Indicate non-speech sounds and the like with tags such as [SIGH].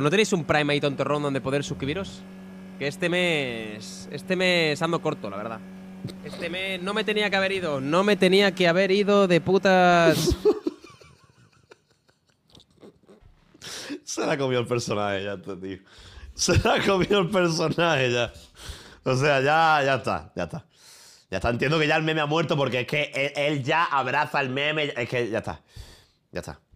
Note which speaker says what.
Speaker 1: ¿No tenéis un Prime ahí tonto donde poder suscribiros? Que este mes. Este mes ando corto, la verdad. Este mes no me tenía que haber ido. No me tenía que haber ido de putas. [LAUGHS] Se la comió el
Speaker 2: personaje ya, tío. Se la comió el personaje ya. O sea, ya, ya está, ya está. Ya está, entiendo que ya el meme ha muerto porque es que él, él ya abraza el meme.
Speaker 3: Es que ya está. Ya está.